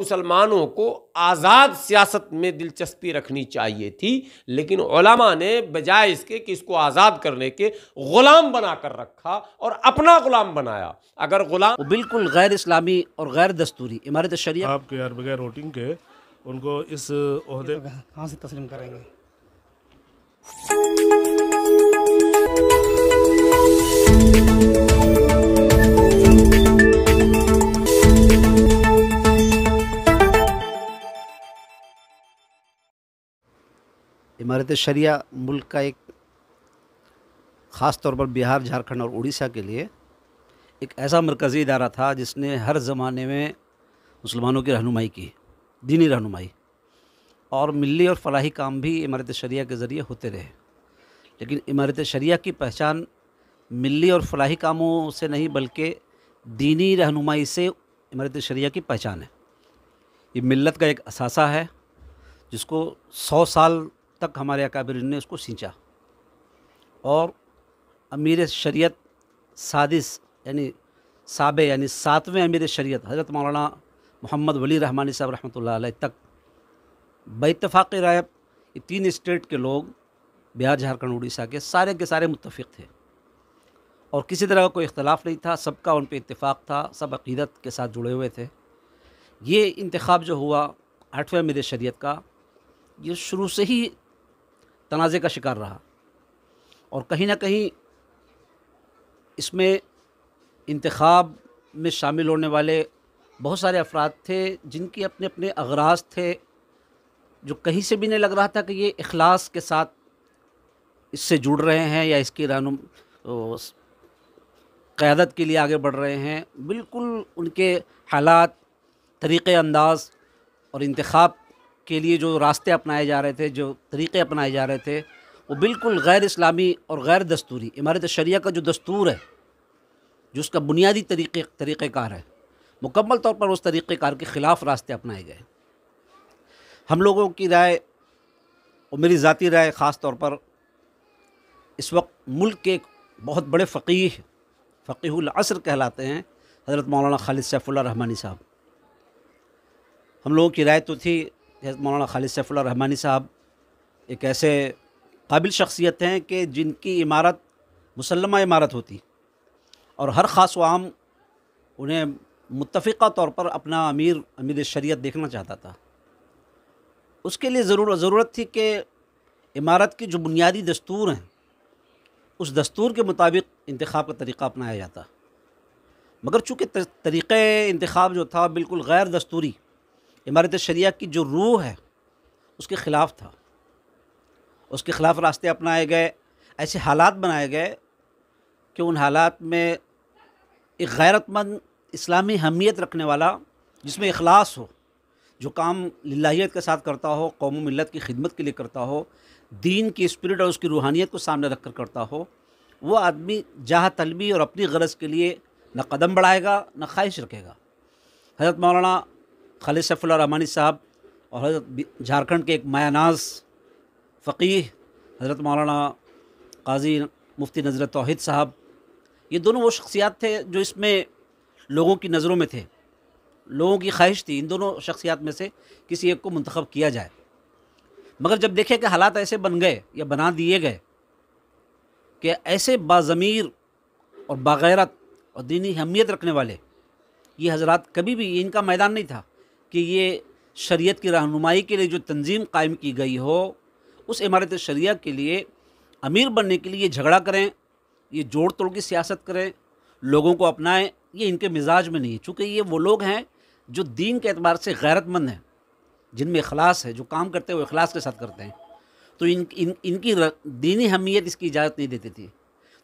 मुसलमानों को आज़ाद सियासत में दिलचस्पी रखनी चाहिए थी लेकिन ओलामा ने बजाय इसके कि इसको आज़ाद करने के ग़ुलाम बना कर रखा और अपना ग़ुलाम बनाया अगर ग़ुलाम बिल्कुल गैर इस्लामी और गैर दस्तूरी इमारत शरिया आपके यार बगैर वोटिंग के उनको इस तो कहाँ से तस्लीम करेंगे इमारत शरिया मुल्क का एक ख़ास तौर पर बिहार झारखंड और उड़ीसा के लिए एक ऐसा मरकज़ी इदारा था जिसने हर ज़माने में मुसलमानों की रहनुमाई की दीनी रहनुमाई और मिली और फलाही काम भी इमारत शरिया के ज़रिए होते रहे लेकिन इमारत शरिया की पहचान मिली और फलाही कामों से नहीं बल्कि दीनी रहनुमाई से इमारत शरिया की पहचान है ये मिलत का एक असासा है जिसको सौ साल तक हमारे अकाबिर ने उसको सींचा और अमीर शरीयत सादिस यानी साबे यानी सातवें अमीर शरीयत हज़रत मौलाना मोहम्मद वली रहमानी साहब रहमत तक बतफ़ाक़ राय ये तीन स्टेट के लोग बिहार झारखंड उड़ीसा के सारे के सारे मुतफ़ थे और किसी तरह का कोई इख्तलाफ नहीं था सबका उन पर इतफ़ाक़ था सब अकीदत के साथ जुड़े हुए थे ये इंतखब जो हुआ आठवें अमीर शरीत का ये शुरू से ही तनाज़े का शिकार रहा और कहीं ना कहीं इसमें इंतखब में शामिल होने वाले बहुत सारे अफराद थे जिनके अपने अपने अगराज थे जो कहीं से भी नहीं लग रहा था कि ये अखलास के साथ इससे जुड़ रहे हैं या इसकी रहन क़्यादत के लिए आगे बढ़ रहे हैं बिल्कुल उनके हालात तरीक़ानंदाज़ अंदाज और इंतखब के लिए जो रास्ते अपनाए जा रहे थे जो तरीक़े अपनाए जा रहे थे वो बिल्कुल गैर इस्लामी और गैर दस्तूरी इमारत शरिया का जो दस्तूर है जो उसका बुनियादी तरीक़े तरीक़ेकार है मुकम्मल तौर पर उस तरीक़ेकार के ख़िलाफ़ रास्ते अपनाए गए हम लोगों की राय और मेरी ज़ाती राय ख़ास तौर पर इस वक्त मुल्क के बहुत बड़े फ़कीह असर कहलाते हैं हज़रत मौलाना खालिद सैफुल्ला रहमानी साहब हम लोगों की राय तो थी मौलाना खालिद रहमानी साहब एक ऐसे काबिल शख्सियत हैं कि जिनकी इमारत मुसलमा इमारत होती और हर ख़ास आम उन्हें मुतफ़ा तौर पर अपना अमीर अमीर शरीत देखना चाहता था उसके लिए ज़रूर ज़रूरत थी कि इमारत की जो बुनियादी दस्तूर हैं उस दस्तूर के मुताबिक इंतखब का तरीक़ा अपनाया जाता मगर चूँकि तरीक़ इंतखब जो था बिल्कुल गैर दस्तूरी इमारत शरिया की जो रूह है उसके ख़िलाफ़ था उसके ख़िलाफ़ रास्ते अपनाए गए ऐसे हालात बनाए गए कि उन हालात में एक गैरतमंद इस्लामी अहमियत रखने वाला जिसमें अखलास हो जो काम लाहीत के साथ करता हो कौम मिलत की खिदमत के लिए करता हो दीन की स्पिरिट और उसकी रूहानियत को सामने रख कर करता हो वो आदमी जहाँ तलबी और अपनी गरज के लिए न कदम बढ़ाएगा न ख्वाहिश रखेगा हज़रत मौलाना खालिद सैफुल्ला साहब और झारखंड के एक मायानाज फ़कीह हज़रत मौलाना काजी मुफ्ती नजरत तोहद साहब ये दोनों वो शख्सियात थे जो इसमें लोगों की नज़रों में थे लोगों की ख्वाहिश थी इन दोनों शख्सियात में से किसी एक को मंतखब किया जाए मगर जब देखे कि हालात ऐसे बन गए या बना दिए गए कि ऐसे बाज़मीर और बागैरत और दीनी अहमियत रखने वाले ये हजरात कभी भी इनका मैदान नहीं था कि ये शरीयत की रहनुमाई के लिए जो तंजीम कायम की गई हो उस इमारत शरिया के लिए अमीर बनने के लिए ये झगड़ा करें ये जोड़ तोड़ की सियासत करें लोगों को अपनाएं ये इनके मिजाज में नहीं है चूँकि ये वो लोग हैं जो दीन के अतबार से गैरतमंद हैं जिनमें अखलास है जो काम करते हैं वो अखलास के साथ करते हैं तो इन, इन इनकी दीनी अहमियत इसकी इजाज़त नहीं देती थी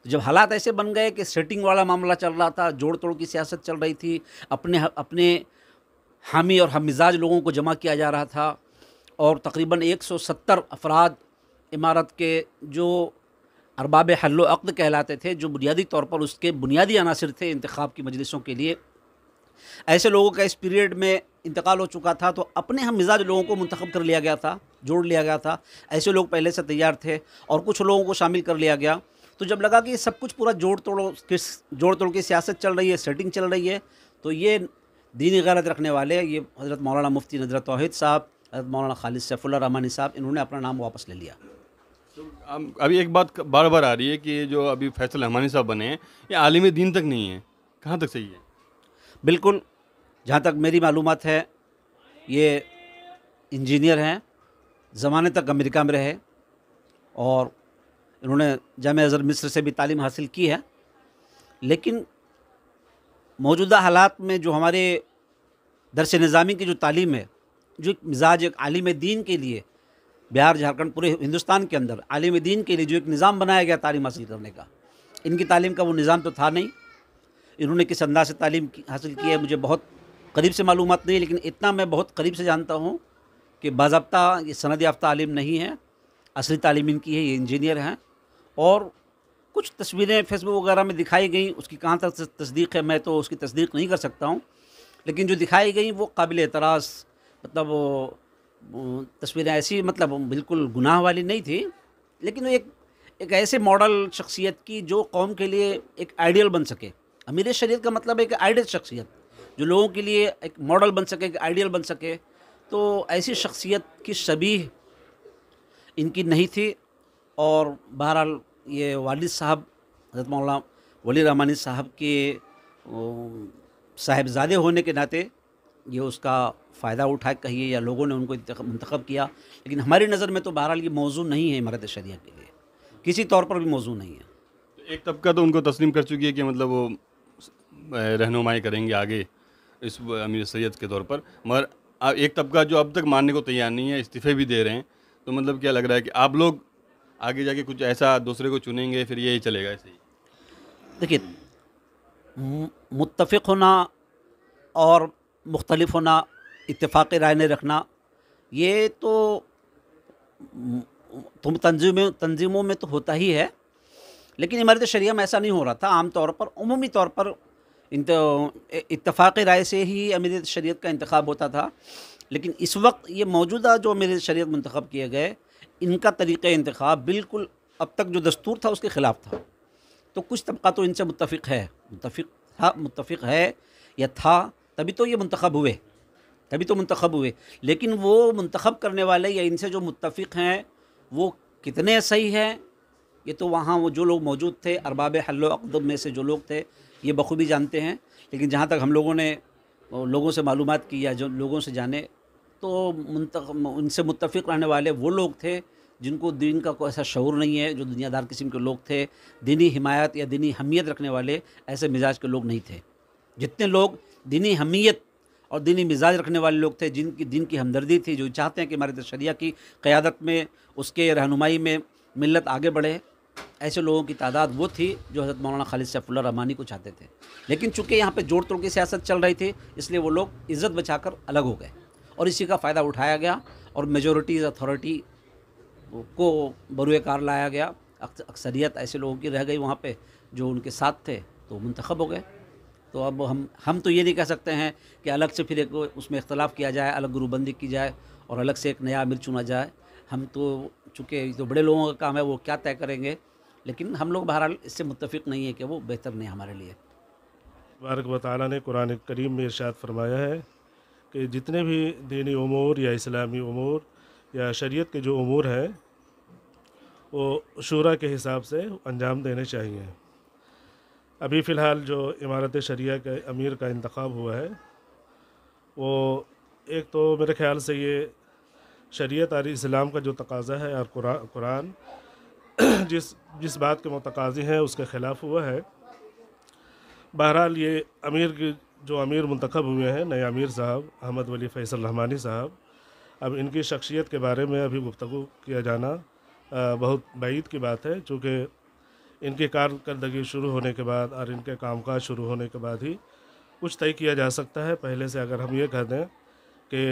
तो जब हालात ऐसे बन गए कि सेटिंग वाला मामला चल रहा था जोड़ तोड़ की सियासत चल रही थी अपने अपने हामी और हम मिजाज लोगों को जमा किया जा रहा था और तकरीबन 170 अफराद इमारत के जो अरबाब हल्लो कहलाते थे जो बुनियादी तौर पर उसके बुनियादी अनासर थे इंतखब की मजलिसों के लिए ऐसे लोगों का इस पीरियड में इंतकाल हो चुका था तो अपने हम मिजाज लोगों को मंतखब कर लिया गया था जोड़ लिया गया था ऐसे लोग पहले से तैयार थे और कुछ लोगों को शामिल कर लिया गया तो जब लगा कि सब कुछ पूरा जोड़ तोड़ किस जोड़ तोड़ की सियासत चल रही है सेटिंग चल रही है तो ये दीन गैरत रखने वाले ये हज़रत मौलाना मुफ्ती नजरत तोहद साहब हज़रत मौलाना खालिद सैफुल्रहमानी साहब इन्होंने अपना नाम वापस ले लिया तो अभी एक बात बार बार आ रही है कि जो अभी फैसल रहमानी साहब बने हैं ये आलिम दीन तक नहीं है कहाँ तक सही है बिल्कुल जहाँ तक मेरी मालूम है ये इंजीनियर हैं ज़माने तक अमेरिका में रहे और इन्होंने जाम अज़र मिस्र से भी तालीम हासिल की है लेकिन मौजूदा हालात में जो हमारे दरस निज़ामी की जो तालीम है जो एक मिजाज एक आलिम दीन के लिए बिहार झारखंड पूरे हिंदुस्तान के अंदर आलिम दीन के लिए जो एक निज़ाम बनाया गया तालीम हासिल करने का इनकी तालीम का वो निज़ाम तो था नहीं इन्होंने किस अंदाज से तालीम हासिल की है मुझे बहुत करीब से मालूम नहीं लेकिन इतना मैं बहुत करीब से जानता हूँ कि बाबा ये सनद याफ्ता आलिम नहीं है असली तालीम इनकी है ये इंजीनियर हैं और कुछ तस्वीरें फेसबुक वगैरह में दिखाई गई उसकी कहाँ तक तस्दीक है मैं तो उसकी तस्दीक नहीं कर सकता हूँ लेकिन जो दिखाई गई वो काबिल एतराज़ मतलब तस्वीरें ऐसी मतलब बिल्कुल गुनाह वाली नहीं थी लेकिन एक एक ऐसे मॉडल शख्सियत की जो कौम के लिए एक आइडियल बन सके अमीर शरीर का मतलब एक आइडियल शख्सियत जो लोगों के लिए एक मॉडल बन सके एक आइडियल बन सके तो ऐसी शख्सियत की शबी इनकी नहीं थी और बहरहाल ये वाली साहब हजरत मौला वली रहमानी साहब के साहेबजादे होने के नाते ये उसका फ़ायदा उठा कहिए या लोगों ने उनको मंतखब किया लेकिन हमारी नज़र में तो बहरहाल ये मौजू नहीं है इमारत शरिया के लिए किसी तौर पर भी मौजू नहीं है तो एक तबका तो उनको तस्लीम कर चुकी है कि मतलब वो रहनुमाई करेंगे आगे इस अमीर सैद के तौर पर मगर एक तबका जो अब तक मानने को तैयार नहीं है इस्तीफ़े भी दे रहे हैं तो मतलब क्या लग रहा है कि आप लोग आगे जाके कुछ ऐसा दूसरे को चुनेंगे फिर यही चलेगा ऐसे ही देखिए मुतफ़ होना और मुख्तलफ होना इतफ़ाक़ राय ने रखना ये तो तुम तंजीमों तंजीमों में तो होता ही है लेकिन इमारत शरिया में ऐसा नहीं हो रहा था आम तौर पर अमूमी तौर पर इतफ़ाक़ राय से ही अमीर शरीत का इंतखब होता था लेकिन इस वक्त ये मौजूदा जो अमीर शरीत मंतखब किए गए इनका तरीक़ इंतखा बिल्कुल अब तक जो दस्तूर था उसके ख़िलाफ़ था तो कुछ तबका तो इनसे मुतफ़ है मुतफ़ था मुतफ़ है या था तभी तो ये मंतखब हुए तभी तो मंतखब हुए लेकिन वो मंतखब करने वाले या इनसे जो मुतफ़ हैं वो कितने सही हैं ये तो वहाँ वो जो लोग मौजूद थे अरबाब हल्लो में से जो लोग थे ये बखूबी जानते हैं लेकिन जहाँ तक हम लोगों ने लोगों से मालूम की या जो लोगों से जाने तो उनसे मुतफ़ रहने वाले वो लोग थे जिनको दीन का कोई ऐसा शौर नहीं है जो दुनियादार किस्म के लोग थे दीनी हिमायत या दीनी हमीयत रखने वाले ऐसे मिजाज के लोग नहीं थे जितने लोग दीनी हमीयत और दीनी मिजाज रखने वाले लोग थे जिनकी दिन की हमदर्दी थी जो चाहते हैं कि हमारे दशरिया की क़्यादत में उसके रहनुमाई में मिलत आगे बढ़े ऐसे लोगों की तादाद वो थी जो हज़रत मौलाना खालिद सैफुल्ला रहमानी को चाहते थे लेकिन चूँकि यहाँ पे जोड़ तोड़ की सियासत चल रही थी इसलिए वो लोग इज़्ज़त बचाकर अलग हो गए और इसी का फ़ायदा उठाया गया और मेजोरिटीज़ अथॉरिटी को कार लाया गया अक्सरियत ऐसे लोगों की रह गई वहाँ पे जो उनके साथ थे तो मंतखब हो गए तो अब हम हम तो ये नहीं कह सकते हैं कि अलग से फिर एक उसमें इख्तलाफ किया जाए अलग गुरुबंदी की जाए और अलग से एक नया अमिर चुना जाए हम तो चूँकि जो तो बड़े लोगों का काम है वो क्या तय करेंगे लेकिन हम लोग बहरहाल इससे मुतफिक नहीं है कि वो बेहतर नहीं हमारे लिए मुबारक वाली ने कुरान करीम में इर्शाद फरमाया है कि जितने भी दीनी अमूर या इस्लामी अमूर या शरीयत के जो अमूर है वो शुरा के हिसाब से अंजाम देने चाहिए अभी फ़िलहाल जो इमारत शरिया के अमीर का इंतखब हुआ है वो एक तो मेरे ख्याल से ये शरीय आर इस्लाम का जो तकाज़ा है और कुरा, कुरान जिस जिस बात के मतकाजी हैं उसके ख़िलाफ़ हुआ है बहरहाल ये अमीर की जो अमीर मंतखब हुए हैं नए अमीर साहब अहमद वली फ़ैसल रहमानी साहब अब इनकी शख्सियत के बारे में अभी गुफ्तु किया जाना बहुत बैद की बात है चूँकि इनकी कारदगी शुरू होने के बाद और इनके कामकाज शुरू होने के बाद ही कुछ तय किया जा सकता है पहले से अगर हम ये कह दें कि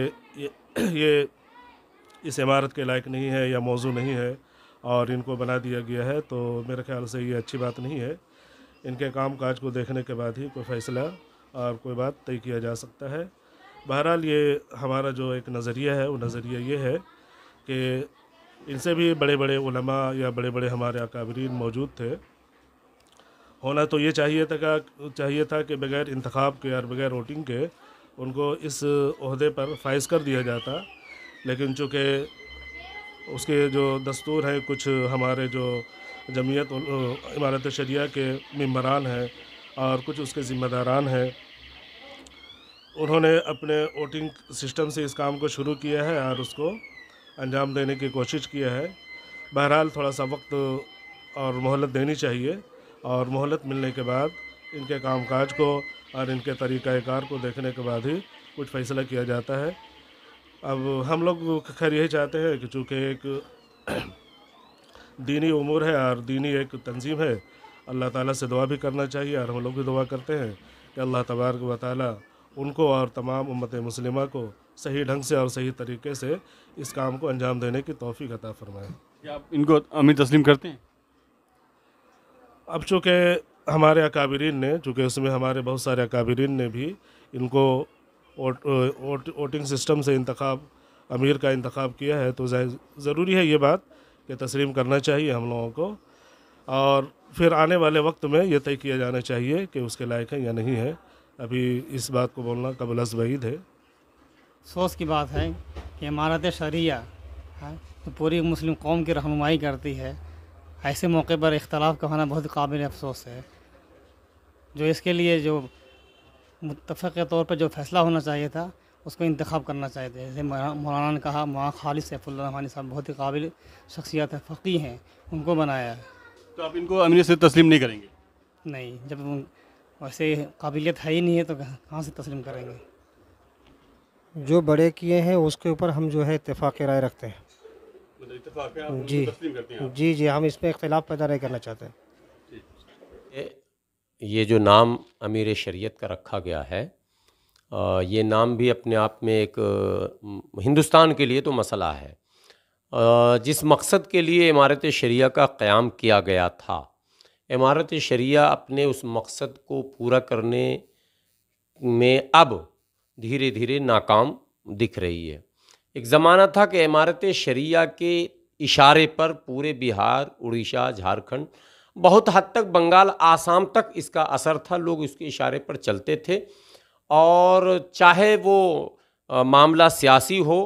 ये, ये इस इमारत के लायक नहीं है या मौजू नहीं है और इनको बना दिया गया है तो मेरे ख्याल से ये अच्छी बात नहीं है इनके काम काज को देखने के बाद ही कोई फ़ैसला और कोई बात तय किया जा सकता है बहरहाल ये हमारा जो एक नज़रिया है वो नज़रिया ये है कि इनसे भी बड़े बड़े उलमा या बड़े बड़े हमारे अकाबरीन मौजूद थे होना तो ये चाहिए था चाहिए था कि बगैर इंतखब के और बगैर वोटिंग के उनको इस अहदे पर फाइज कर दिया जाता लेकिन चूँकि उसके जो दस्तूर हैं कुछ हमारे जो जमीयत इमारत शरिया के मम्बरान हैं और कुछ उसके ज़िम्मेदारान हैं उन्होंने अपने वोटिंग सिस्टम से इस काम को शुरू किया है और उसको अंजाम देने की कोशिश किया है बहरहाल थोड़ा सा वक्त और मोहलत देनी चाहिए और मोहलत मिलने के बाद इनके कामकाज को और इनके तरीक़ाकार को देखने के बाद ही कुछ फ़ैसला किया जाता है अब हम लोग खैर यही चाहते हैं कि चूँकि एक दीनी उमूर है और दीनी एक तंजीम है अल्लाह ताला से दुआ भी करना चाहिए और हम लोग भी दुआ करते हैं कि अल्लाह तबारक व ताली उनको और तमाम उम्मत मुस्लिमा को सही ढंग से और सही तरीके से इस काम को अंजाम देने की तोफ़ी अता फरमाएँ क्या आप इनको अमीर तस्लीम करते हैं अब चूँकि हमारे अकाबरीन ने चूँकि उसमें हमारे बहुत सारे अकाबरीन ने भी इनको वोटिंग ओट, वोटिंग सिस्टम से इंतखब अमीर का इंतखब किया है तो ज़रूरी है ये बात कि तस्लीम करना चाहिए हम लोगों को और फिर आने वाले वक्त में ये तय किया जाना चाहिए कि उसके लायक है या नहीं है अभी इस बात को बोलना कबल वहीद है सोच की बात है कि इमारत शरिया है तो पूरी मुस्लिम कौम की रहनुमाई करती है ऐसे मौके पर इख्तलाफ का होना बहुत काबिल अफसोस है जो इसके लिए जो मुतफ़ के तौर पर जो फैसला होना चाहिए था उसको इंतखब करना चाहिए था जैसे मौलाना ने कहा माँ खालिद सैफुल्रहमानी साहब बहुत ही काबिल शख्सियत है फ़कीह हैं उनको बनाया है तो आप इनको अमीर से तस्लीम नहीं करेंगे नहीं जब वैसे काबिलियत है ही नहीं है तो कहाँ से तस्लीम करेंगे जो बड़े किए हैं उसके ऊपर हम जो है इतफाक़ राय रखते हैं मतलब जी जी जी हम इसमें इख्तलाफ पैदा नहीं करना चाहते हैं ये जो नाम अमीर शरीयत का रखा गया है ये नाम भी अपने आप में एक हिंदुस्तान के लिए तो मसला है जिस मकसद के लिए इमारत शरिया का क़्याम किया गया था इमारत शरिया अपने उस मकसद को पूरा करने में अब धीरे धीरे नाकाम दिख रही है एक ज़माना था कि इमारत शरिया के इशारे पर पूरे बिहार उड़ीसा झारखंड बहुत हद तक बंगाल आसाम तक इसका असर था लोग उसके इशारे पर चलते थे और चाहे वो मामला सियासी हो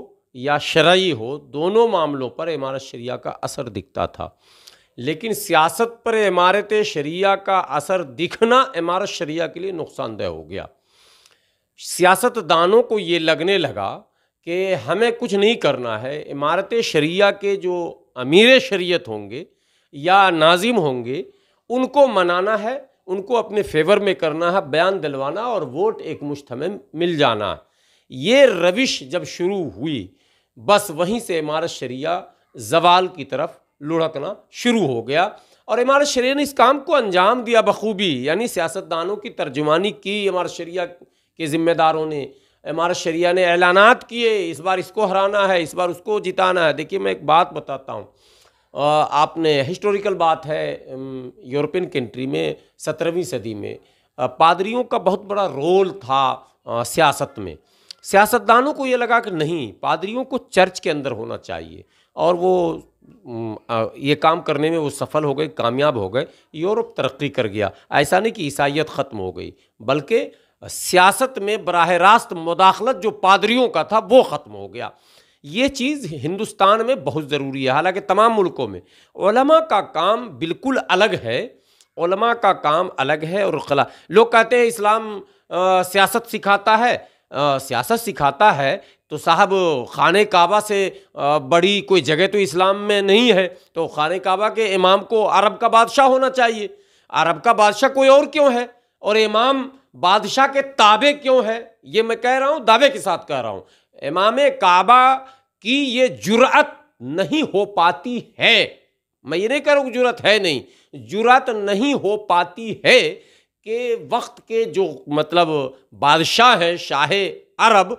या शरा हो दोनों मामलों पर इमारत शरिया का असर दिखता था लेकिन सियासत पर इमारत शरिया का असर दिखना इमारत शरिया के लिए नुकसानदेह हो गया सियासतदानों को ये लगने लगा कि हमें कुछ नहीं करना है इमारत शरिया के जो अमीर शरीयत होंगे या नाजिम होंगे उनको मनाना है उनको अपने फेवर में करना है बयान दिलवाना और वोट एक मुश्त हमें मिल जाना ये रविश जब शुरू हुई बस वहीं से इमारत शरिया जवाल की तरफ लुढ़कना शुरू हो गया और इमारत शरिया ने इस काम को अंजाम दिया बखूबी यानी सियासतदानों की तर्जुमानी की इमारत शरिया के ज़िम्मेदारों ने इमारत शरिया ने ऐलानात किए इस बार इसको हराना है इस बार उसको जिताना है देखिए मैं एक बात बताता हूँ आपने हिस्टोरिकल बात है यूरोपियन कंट्री में सत्रहवीं सदी में पादरियों का बहुत बड़ा रोल था सियासत में सियासतदानों को ये लगा कि नहीं पादरियों को चर्च के अंदर होना चाहिए और वो ये काम करने में वो सफल हो गए कामयाब हो गए यूरोप तरक्की कर गया ऐसा नहीं कि ईसाइत ख़त्म हो गई बल्कि सियासत में बरह रास्त मुदाखलत जो पादरियों का था वो ख़त्म हो गया ये चीज़ हिंदुस्तान में बहुत ज़रूरी है हालांकि तमाम मुल्कों में का काम बिल्कुल अलग है का काम अलग है और खला लोग कहते हैं इस्लाम सियासत सिखाता है सियासत सिखाता है तो साहब खान काबा से बड़ी कोई जगह तो इस्लाम में नहीं है तो खान काबा के इमाम को अरब का बादशाह होना चाहिए अरब का बादशाह कोई और क्यों है और इमाम बादशाह के ताबे क्यों है ये मैं कह रहा हूँ दावे के साथ कह रहा हूँ इमाम काबा की ये जुरात नहीं हो पाती है मैं ये नहीं कह रहा हूँ जुरात है नहीं जुरात नहीं हो पाती है कि वक्त के जो मतलब बादशाह हैं शाह अरब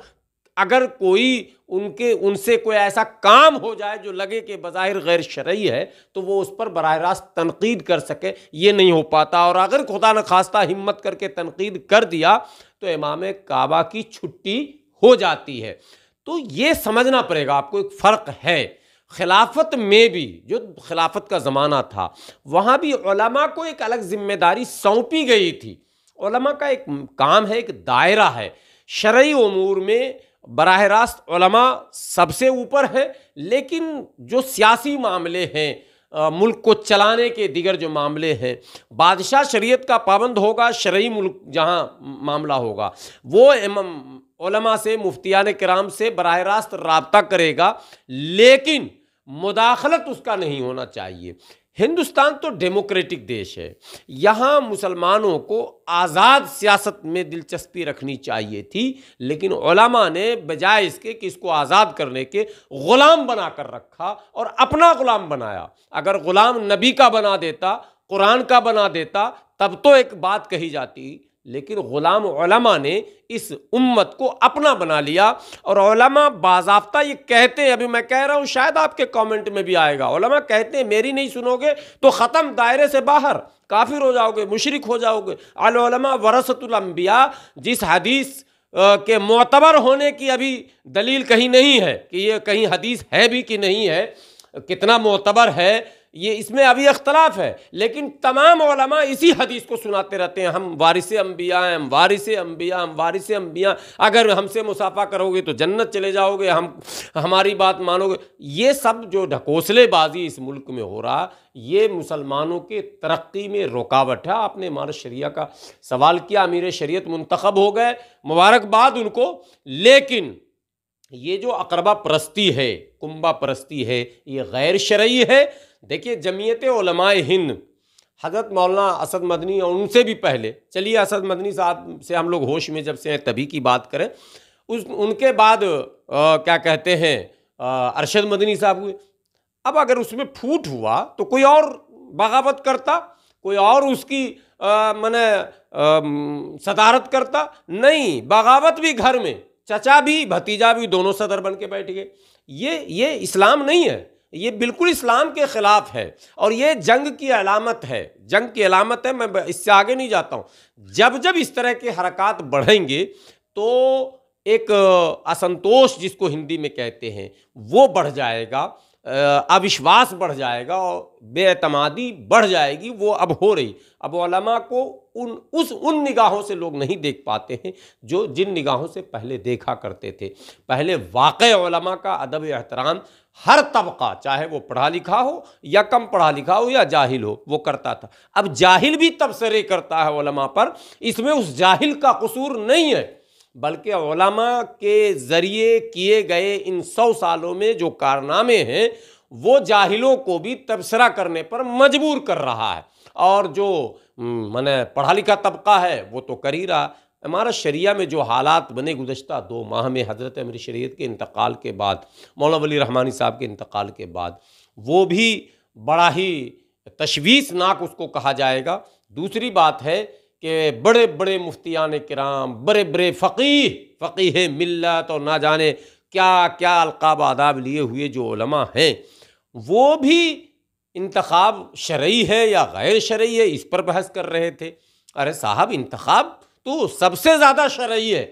अगर कोई उनके उनसे कोई ऐसा काम हो जाए जो लगे कि बज़ाहिर गैर शरय है तो वो उस पर बरह रास्त तनकीद कर सके ये नहीं हो पाता और अगर खुदा न खास्ता हिम्मत करके तनकीद कर दिया तो इमाम काबा की छुट्टी हो जाती है तो ये समझना पड़ेगा आपको एक फ़र्क है खिलाफत में भी जो खिलाफत का ज़माना था वहाँ भी को एक अलग जिम्मेदारी सौंपी गई थी का एक काम है एक दायरा है शरय अमूर में बरह रास्त सबसे ऊपर हैं लेकिन जो सियासी मामले हैं मुल्क को चलाने के दिगर जो मामले हैं बादशाह शरीयत का पाबंद होगा शरय मुल्क जहाँ मामला होगा वो ओलमा से मुफ्तियान कराम से बरह रास्त रबता करेगा लेकिन मुदाखलत उसका नहीं होना चाहिए हिंदुस्तान तो डेमोक्रेटिक देश है यहाँ मुसलमानों को आज़ाद सियासत में दिलचस्पी रखनी चाहिए थी लेकिन ओलामा ने बजाय इसके कि इसको आज़ाद करने के ग़ुलाम बना कर रखा और अपना ग़ुलाम बनाया अगर ग़ुलाम नबी का बना देता कुरान का बना देता तब तो एक बात कही जाती लेकिन ग़ुलाम ने इस उम्मत को अपना बना लिया और ओलमा ये कहते हैं अभी मैं कह रहा हूँ शायद आपके कमेंट में भी आएगा कहते हैं मेरी नहीं सुनोगे तो ख़त्म दायरे से बाहर काफिर हो जाओगे मुशरक हो जाओगे अलमा वरसतुलम्बिया जिस हदीस के मोतबर होने की अभी दलील कहीं नहीं है कि ये कहीं हदीस है भी कि नहीं है कितना मोतबर है ये इसमें अभी अख्तलाफ है लेकिन तमाम ओलमा इसी हदीस को सुनाते रहते हैं हम वारिस अम्बिया हम वारिस अम्बिया हम वारिस अम्बिया अगर हमसे मुसाफा करोगे तो जन्नत चले जाओगे हम हमारी बात मानोगे ये सब जो ढकोसलेबाजी इस मुल्क में हो रहा ये मुसलमानों के तरक्की में रुकावट है आपने मार शरिया का सवाल किया अमीर शरीत मंतखब हो गए मुबारकबाद उनको लेकिन ये जो अकरबा परस्ती है कुंबा परस्ती है ये गैर शरयी है देखिए जमीयत उलमाए हिंद हज़रत मौलाना असद मदनी और उनसे भी पहले चलिए असद मदनी साहब से हम लोग होश में जब से हैं तभी की बात करें उस उनके बाद आ, क्या कहते हैं अरशद मदनी साहब हुए अब अगर उसमें फूट हुआ तो कोई और बगावत करता कोई और उसकी मैंने सदारत करता नहीं बगावत भी घर में चचा भी भतीजा भी दोनों सदर बन के बैठ गए ये ये इस्लाम नहीं है ये बिल्कुल इस्लाम के ख़िलाफ़ है और ये जंग की अलामत है जंग की अलामत है मैं इससे आगे नहीं जाता हूँ जब जब इस तरह के हरकत बढ़ेंगे तो एक असंतोष जिसको हिंदी में कहते हैं वो बढ़ जाएगा अविश्वास बढ़ जाएगा और बेतमादी बढ़ जाएगी वो अब हो रही अब अबा को उन उस उन निगाहों से लोग नहीं देख पाते हैं जो जिन निगाहों से पहले देखा करते थे पहले वाकई का अदब एहतराम हर तबका चाहे वो पढ़ा लिखा हो या कम पढ़ा लिखा हो या जाहिल हो वो करता था अब जाहिल भी तबसरे करता है पर इसमें उस जाहिल का कसूर नहीं है बल्कि के ज़रिए किए गए इन सौ सालों में जो कारनामे हैं वो जाहिलों को भी तबसरा करने पर मजबूर कर रहा है और जो मैंने पढ़ा लिखा तबका है वो तो कर ही रहा हमारा शरिया में जो हालात बने गुजशत दो माह में हज़रत अमर शरीत के इंतकाल के बाद मौलाना वली रहमानी साहब के इंतकाल के बाद वो भी बड़ा ही तशवीसनाक उसको कहा जाएगा दूसरी बात है कि बड़े बड़े मुफ्तियान कराम बड़े बड़े फ़कीह फ़कीह है मिलत और ना जाने क्या क्या अलकाब आदाब लिए हुए जो हैं वो भी इंतखब शर्य है या गैर शर्य है इस पर बहस कर रहे थे अरे साहब इंतखब तो सबसे ज़्यादा शर्य है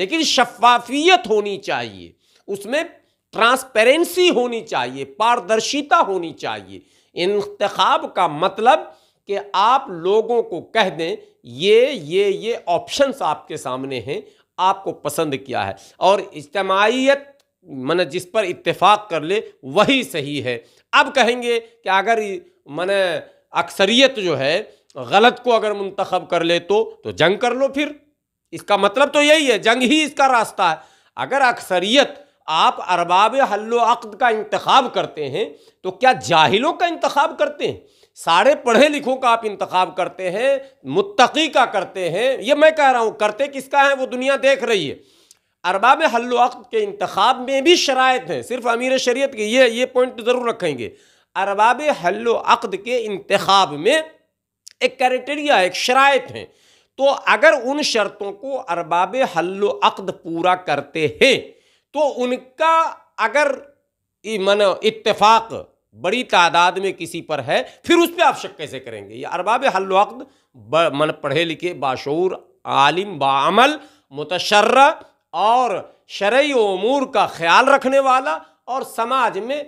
लेकिन शफाफियत होनी चाहिए उसमें ट्रांसपेरेंसी होनी चाहिए पारदर्शिता होनी चाहिए इंतखब का मतलब कि आप लोगों को कह दें ये ये ये ऑप्शंस आपके सामने हैं आपको पसंद किया है और इज्तमाहीत मन जिस पर इत्तेफाक कर ले वही सही है अब कहेंगे कि अगर मन अक्सरियत जो है गलत को अगर मंतखब कर ले तो तो जंग कर लो फिर इसका मतलब तो यही है जंग ही इसका रास्ता है अगर अक्सरियत आप अरबाब हल्लो का इंतखब करते हैं तो क्या जाहिलों का इंतखब करते हैं सारे पढ़े लिखों का आप इंतखब करते हैं मुत्तकी का करते हैं ये मैं कह रहा हूँ करते किसका है वो दुनिया देख रही है अरबाब हल्लवक्त के इंतखब में भी शरात हैं सिर्फ अमीर शरीत के ये ये पॉइंट तो ज़रूर रखेंगे अरबाब हल्लवक्त के इंतखब में एक क्राइटेरिया एक शरात हैं तो अगर उन शर्तों को अरबाब हल्लवक्त पूरा करते हैं तो उनका अगर मन इतफाक़ बड़ी तादाद में किसी पर है फिर उस पर आप शक कैसे करेंगे ये अरबाब हल वक्त मन पढ़े लिखे बाशूर आलिम बामल मुतशर्र और शर्य अमूर का ख्याल रखने वाला और समाज में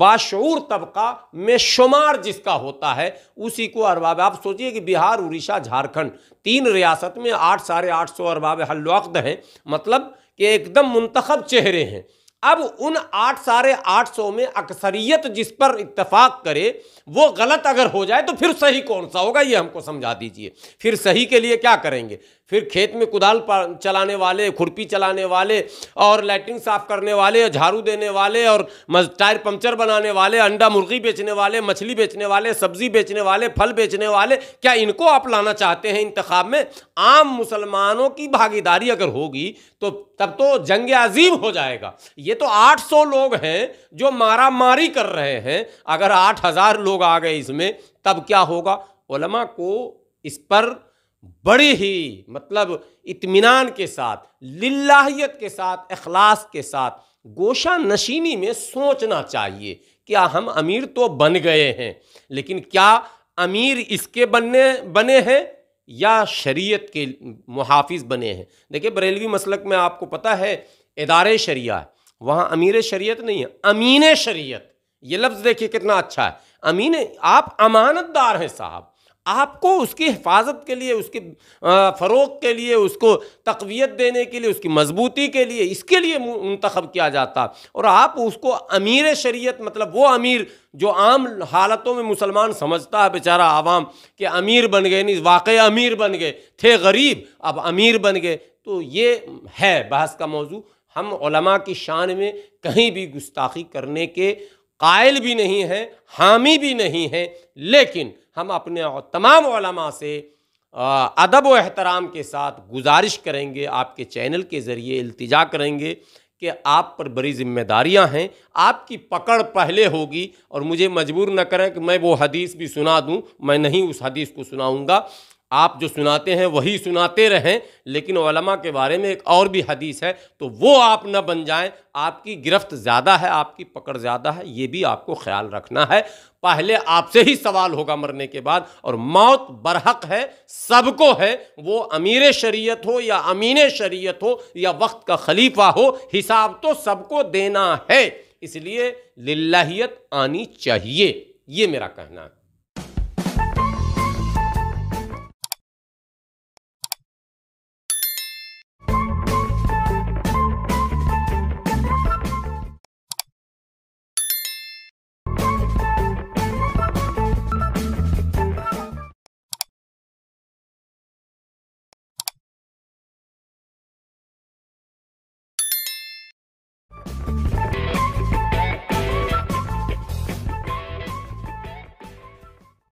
बाशूर तबका में शुमार जिसका होता है उसी को अरबाब आप सोचिए कि बिहार उड़ीसा झारखंड तीन रियासत में आठ साढ़े आठ सौ अरबाब हल वक्त हैं मतलब कि एकदम मुंतखब चेहरे हैं अब उन आठ सारे आठ सौ में अक्सरियत जिस पर इतफाक़ करे वो गलत अगर हो जाए तो फिर सही कौन सा होगा ये हमको समझा दीजिए फिर सही के लिए क्या करेंगे फिर खेत में कुदाल चलाने वाले खुरपी चलाने वाले और लैट्रिन साफ करने वाले झाड़ू देने वाले और टायर पंचर बनाने वाले अंडा मुर्गी बेचने वाले मछली बेचने वाले सब्जी बेचने वाले फल बेचने वाले क्या इनको आप लाना चाहते हैं इंतखब में आम मुसलमानों की भागीदारी अगर होगी तो तब तो जंग अजीम हो जाएगा ये तो 800 लोग हैं जो मारा कर रहे हैं अगर आठ लोग आ गए इसमें तब क्या होगा को इस पर बड़े ही मतलब इत्मीनान के साथ लिल्लाहियत के साथ अखलास के साथ गोशा नशीनी में सोचना चाहिए क्या हम अमीर तो बन गए हैं लेकिन क्या अमीर इसके बनने बने हैं या शरीयत के मुहाफिज बने हैं देखिए बरेलवी मसलक में आपको पता है इदारे शरिया वहाँ अमीर शरीयत नहीं है अमीन शरीयत ये लफ्ज़ देखिए कितना अच्छा है अमीन आप अमानतदार हैं साहब आपको उसकी हिफाजत के लिए उसके फ़रोग के लिए उसको तकवीत देने के लिए उसकी मजबूती के लिए इसके लिए मंतखब किया जाता और आप उसको अमीर शरीयत मतलब वो अमीर जो आम हालतों में मुसलमान समझता है बेचारा आवाम कि अमीर बन गए नहीं वाकई अमीर बन गए थे गरीब अब अमीर बन गए तो ये है बहस का मौजू हम की शान में कहीं भी गुस्ताखी करने के कायल भी नहीं हैं हामी भी नहीं हैं लेकिन हम अपने और तमाम से अदब व अहतराम के साथ गुजारिश करेंगे आपके चैनल के ज़रिए अल्तजा करेंगे कि आप पर बड़ी जिम्मेदारियां हैं आपकी पकड़ पहले होगी और मुझे मजबूर न करें कि मैं वो हदीस भी सुना दूं मैं नहीं उस हदीस को सुनाऊंगा आप जो सुनाते हैं वही सुनाते रहें लेकिन ओलमा के बारे में एक और भी हदीस है तो वो आप न बन जाएं आपकी गिरफ्त ज़्यादा है आपकी पकड़ ज़्यादा है ये भी आपको ख्याल रखना है पहले आपसे ही सवाल होगा मरने के बाद और मौत बरहक है सबको है वो अमीर शरीयत हो या अमीन शरीयत हो या वक्त का खलीफा हो हिसाब तो सबको देना है इसलिए लियत आनी चाहिए ये मेरा कहना है